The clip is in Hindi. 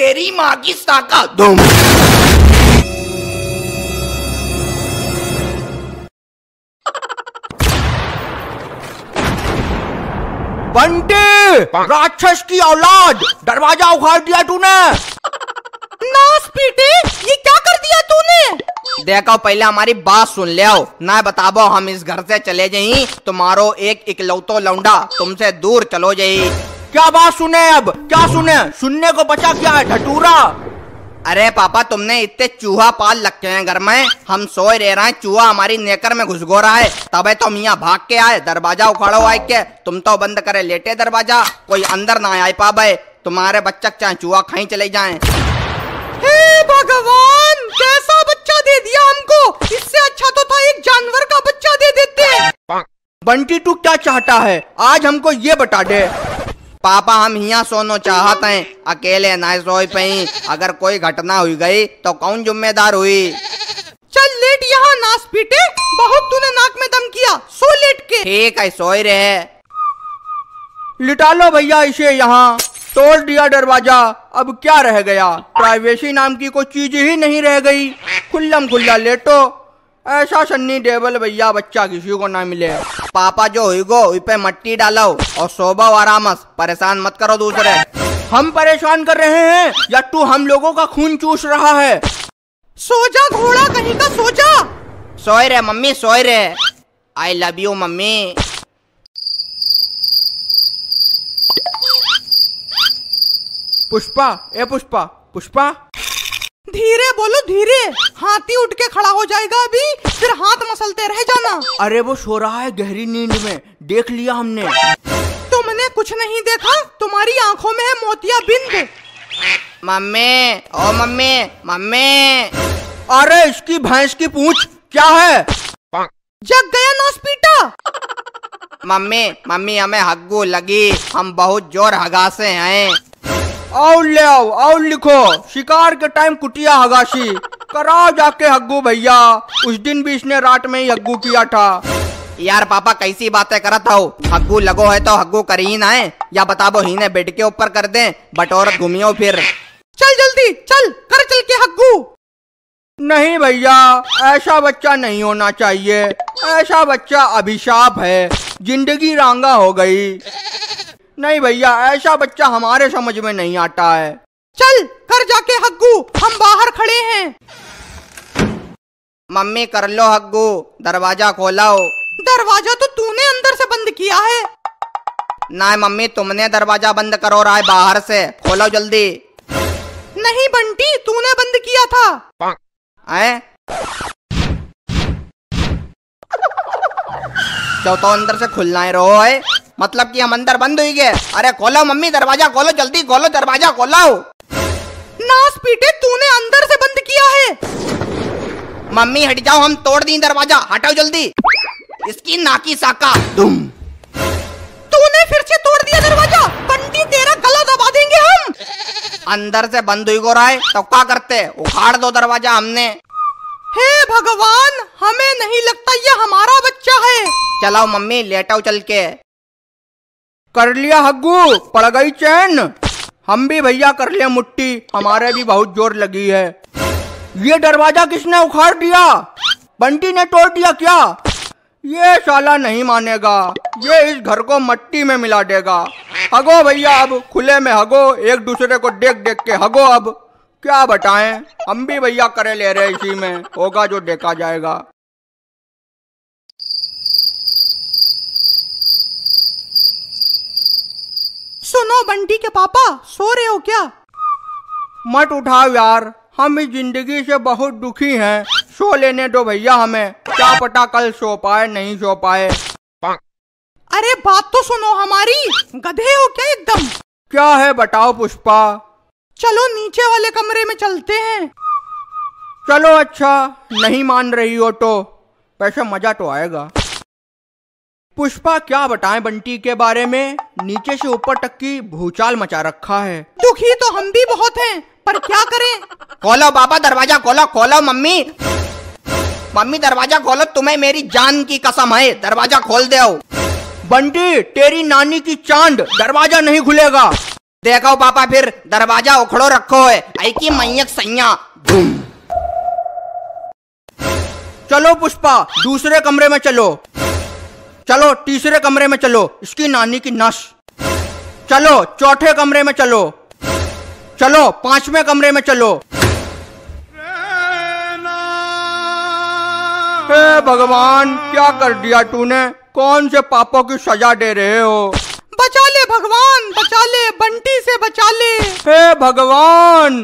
तेरी माँ की साका दुम राक्षस की औलाद दरवाजा उखाड़ दिया तूने नास पीटे ये क्या कर दिया तूने देखो पहले हमारी बात सुन ले ना बताबो हम इस घर से चले जाई तुम्हारो तो एक इकलौतो लौंडा तुमसे दूर चलो जाई क्या बात सुने अब क्या सुने सुनने को बचा क्या है ढटूरा अरे पापा तुमने इतने चूहा पाल रखे हैं घर में हम सोए रह रहे हैं चूहा हमारी नेकर में घुस रहा है तब तो मियाँ भाग के आए दरवाजा उखाड़ो आए के तुम तो बंद करे लेटे दरवाजा कोई अंदर ना आए पापा तुम्हारे बच्चा चाहे चूहा खाई चले जाए भगवान कैसा बच्चा दे दिया हमको इससे अच्छा तो था एक जानवर का बच्चा दे देते बंटी टू क्या चाहता है आज हमको ये बता दे पापा हम यहाँ सोनो चाहत हैं अकेले ना सोए पई अगर कोई घटना हुई गई तो कौन जिम्मेदार हुई चल लेट यहाँ नाश पीटे बहुत तूने नाक में दम किया सो लेट के ठीक है सोए रहे लिटा लो भैया इसे यहाँ तोड़ दिया दरवाजा अब क्या रह गया प्राइवेसी नाम की कोई चीज ही नहीं रह गई खुल्लम खुल्ला लेटो ऐसा सन्नी डेबल भैया बच्चा किसी को ना मिले पापा जो हुई गो पे मट्टी डालो और सोबा आरामस परेशान मत करो दूसरे हम परेशान कर रहे हैं या तू हम लोगों का खून चूस रहा है सोजा घोड़ा कहीं का सोचा सोए रे मम्मी सोए रे I love you mummy Pushpa ए पुष्पा पुष्पा धीरे बोलो धीरे हाथी उठ के खड़ा हो जाएगा अभी फिर हाथ मसलते रह जाना अरे वो सो रहा है गहरी नींद में देख लिया हमने तुमने कुछ नहीं देखा तुम्हारी आँखों में है मोतिया बिंद मम्मी ओ मम्मी मम्मी अरे इसकी भैंस की पूछ क्या है जग गया नौसपीटा मम्मी मम्मी हमें हग्गू लगी हम बहुत जोर हगा हैं और ले आओ आओ लिखो शिकार के टाइम कुटिया हगासी कराओ जाके हग्गू भैया उस दिन भी इसने रात में ही हग्गू किया था यार पापा कैसी बातें करत हो हग्गू लगो है तो हग्गू कर ही ना है या बताबो ही ने बेड के ऊपर कर दे बटोर घूमियो फिर चल जल्दी चल कर चल के हग्गू नहीं भैया ऐसा बच्चा नहीं होना चाहिए ऐसा बच्चा अभिशाप है जिंदगी रंगा हो गई नहीं भैया ऐसा बच्चा हमारे समझ में नहीं आता है चल अंदर जाके हग्गू हम बाहर खड़े हैं मम्मी कर लो हग्गू दरवाजा खोलाओ दरवाजा तो तूने अंदर से बंद किया है ना मम्मी तुमने दरवाजा बंद करो रहा है बाहर से खोलो जल्दी नहीं बंटी तूने बंद किया था आए? तो अंदर से खुलना है रहो है मतलब कि हम अंदर बंद हुई गए अरे खोलो मम्मी दरवाजा खोलो जल्दी खोलो दरवाजा खोलो नास पीटे तूने अंदर से बंद किया है मम्मी हट जाओ हम तोड़ दी दरवाजा हटाओ जल्दी इसकी नाकी साका तुम तूने फिर से तोड़ दिया दरवाजा बंटी तेरा गला दबा देंगे हम अंदर से बंद हुई गो राय तो क्या करते उखाड़ दो दरवाजा हमने हे भगवान हमें नहीं लगता ये हमारा बच्चा है चलाओ मम्मी लेटाओ चल के कर लिया हग्गू पड़ गई चैन हम भी भैया कर ले मुट्ठी हमारे भी बहुत जोर लगी है ये दरवाजा किसने उखाड़ दिया बंटी ने तोड़ दिया क्या ये साला नहीं मानेगा ये इस घर को मट्टी में मिला देगा हगो भैया अब खुले में हगो एक दूसरे को देख देख के हगो अब क्या बताएं हम भी भैया करे ले रहे इसी में होगा जो देखा जाएगा हो बंटी के पापा सो रहे हो क्या मत उठाओ यार हम इस जिंदगी से बहुत दुखी हैं सो लेने दो भैया हमें क्या पता कल सो पाए नहीं सो पाए अरे बात तो सुनो हमारी गधे हो क्या एकदम क्या है बताओ पुष्पा चलो नीचे वाले कमरे में चलते हैं चलो अच्छा नहीं मान रही हो तो वैसे मजा तो आएगा पुष्पा क्या बताएं बंटी के बारे में नीचे से ऊपर तक की भूचाल मचा रखा है दुखी तो हम भी बहुत हैं पर क्या करें खोलो बाबा दरवाजा खोलो खोलो मम्मी मम्मी दरवाजा खोलो तुम्हें मेरी जान की कसम है दरवाजा खोल दे बंटी तेरी नानी की चांद दरवाजा नहीं खुलेगा देखो पापा फिर दरवाजा उखड़ो रखो है आई की मैयक सैया चलो पुष्पा दूसरे कमरे में चलो चलो तीसरे कमरे में चलो इसकी नानी की नस चलो चौथे कमरे में चलो चलो पांचवें कमरे में चलो हे भगवान क्या कर दिया तूने कौन से पापों की सजा दे रहे हो बचा ले भगवान बचा ले बंटी से बचा ले हे भगवान